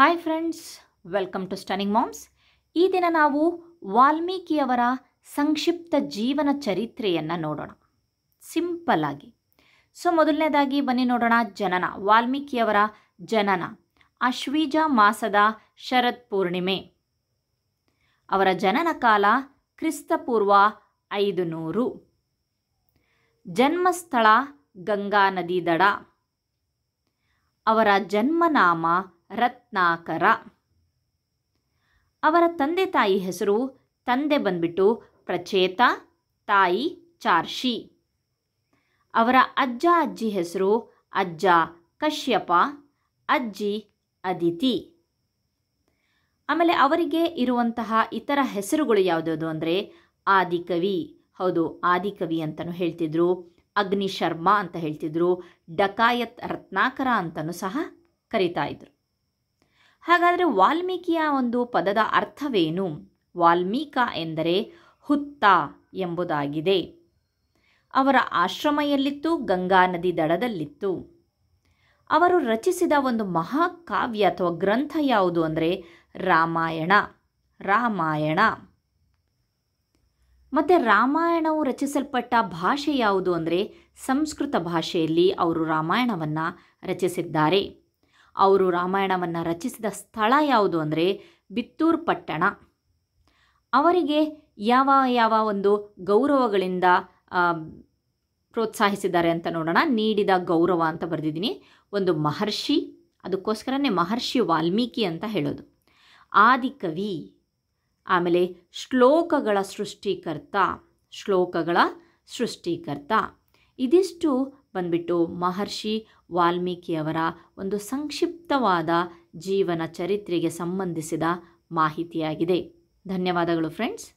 hi friends welcome to stunning moms ಈ ದಿನ ನಾವು ವಾಲ್ಮೀಕಿಯವರ ಸಂಕ್ಷಿಪ್ತ ಜೀವನ ಚರಿತ್ರೆಯನ್ನು ನೋಡೋಣ ಸಿಂಪಲ್ ಆಗಿ ಸೊ ಮೊದಲನೇದಾಗಿ ಬನ್ನಿ ನೋಡೋಣ ಜನನ ವಾಲ್ಮೀಕಿಯವರ ಜನನ ಅಶ್ವೀಜ ಮಾಸದ ಶರತ್ ಪೂರ್ಣಿಮೆ ಅವರ ಜನನ ಕಾಲ ಕ್ರಿಸ್ತಪೂರ್ವ ಐದು ನೂರು ಜನ್ಮಸ್ಥಳ ಗಂಗಾ ನದಿ ದಡ ಅವರ ಜನ್ಮನಾಮ ರತ್ನಾಕರ ಅವರ ತಂದೆ ತಾಯಿ ಹೆಸರು ತಂದೆ ಬಂದ್ಬಿಟ್ಟು ಪ್ರಚೇತ ತಾಯಿ ಚಾರ್ಶಿ ಅವರ ಅಜ್ಜ ಅಜ್ಜಿ ಹೆಸರು ಅಜ್ಜ ಕಶ್ಯಪ ಅಜ್ಜಿ ಅದಿತಿ ಆಮೇಲೆ ಅವರಿಗೆ ಇರುವಂತಹ ಇತರ ಹೆಸರುಗಳು ಯಾವುದ್ಯಾವುದು ಅಂದರೆ ಆದಿಕವಿ ಹೌದು ಆದಿಕವಿ ಅಂತಲೂ ಹೇಳ್ತಿದ್ರು ಅಗ್ನಿಶರ್ಮ ಅಂತ ಹೇಳ್ತಿದ್ರು ಡಕಾಯತ್ ರತ್ನಾಕರ ಅಂತಲೂ ಸಹ ಕರೀತಾ ಇದ್ರು ಹಾಗಾದರೆ ವಾಲ್ಮೀಕಿಯ ಒಂದು ಪದದ ಅರ್ಥವೇನು ವಾಲ್ಮೀಕ ಎಂದರೆ ಹುತ್ತ ಎಂಬುದಾಗಿದೆ ಅವರ ಆಶ್ರಮ ಎಲ್ಲಿತ್ತು ಗಂಗಾ ನದಿ ದಡದಲ್ಲಿತ್ತು ಅವರು ರಚಿಸಿದ ಒಂದು ಮಹಾಕಾವ್ಯ ಅಥವಾ ಗ್ರಂಥ ಯಾವುದು ಅಂದರೆ ರಾಮಾಯಣ ರಾಮಾಯಣ ಮತ್ತು ರಾಮಾಯಣವು ರಚಿಸಲ್ಪಟ್ಟ ಭಾಷೆ ಯಾವುದು ಅಂದರೆ ಸಂಸ್ಕೃತ ಭಾಷೆಯಲ್ಲಿ ಅವರು ರಾಮಾಯಣವನ್ನು ರಚಿಸಿದ್ದಾರೆ ಅವರು ರಾಮಾಯಣವನ್ನು ರಚಿಸಿದ ಸ್ಥಳ ಯಾವುದು ಅಂದರೆ ಬಿತ್ತೂರು ಪಟ್ಟಣ ಅವರಿಗೆ ಯಾವ ಯಾವ ಒಂದು ಗೌರವಗಳಿಂದ ಪ್ರೋತ್ಸಾಹಿಸಿದ್ದಾರೆ ಅಂತ ನೋಡೋಣ ನೀಡಿದ ಗೌರವ ಅಂತ ಬರೆದಿದ್ದೀನಿ ಒಂದು ಮಹರ್ಷಿ ಅದಕ್ಕೋಸ್ಕರನೇ ಮಹರ್ಷಿ ವಾಲ್ಮೀಕಿ ಅಂತ ಹೇಳೋದು ಆದಿಕವಿ ಆಮೇಲೆ ಶ್ಲೋಕಗಳ ಸೃಷ್ಟಿಕರ್ತ ಶ್ಲೋಕಗಳ ಸೃಷ್ಟಿಕರ್ತ ಇದಿಷ್ಟು ಬಂದ್ಬಿಟ್ಟು ಮಹರ್ಷಿ ವಾಲ್ಮೀಕಿಯವರ ಒಂದು ಸಂಕ್ಷಿಪ್ತವಾದ ಜೀವನ ಚರಿತ್ರೆಗೆ ಸಂಬಂಧಿಸಿದ ಮಾಹಿತಿಯಾಗಿದೆ ಧನ್ಯವಾದಗಳು ಫ್ರೆಂಡ್ಸ್